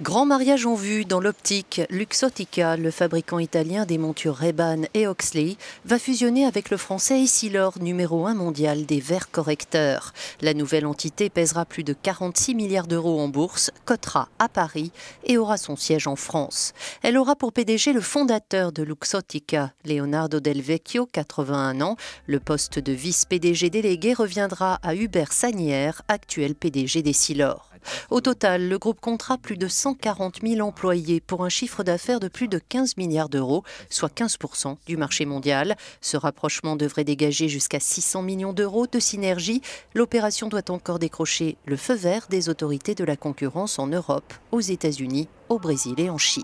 Grand mariage en vue dans l'optique, Luxottica, le fabricant italien des montures Reban et Oxley, va fusionner avec le français Essilor, numéro 1 mondial des verres correcteurs. La nouvelle entité pèsera plus de 46 milliards d'euros en bourse, cotera à Paris et aura son siège en France. Elle aura pour PDG le fondateur de Luxottica, Leonardo Del Vecchio, 81 ans. Le poste de vice-PDG délégué reviendra à Hubert Sanière, actuel PDG d'Essilor. Au total, le groupe comptera plus de 140 000 employés pour un chiffre d'affaires de plus de 15 milliards d'euros, soit 15 du marché mondial. Ce rapprochement devrait dégager jusqu'à 600 millions d'euros de synergie. L'opération doit encore décrocher le feu vert des autorités de la concurrence en Europe, aux États-Unis, au Brésil et en Chine.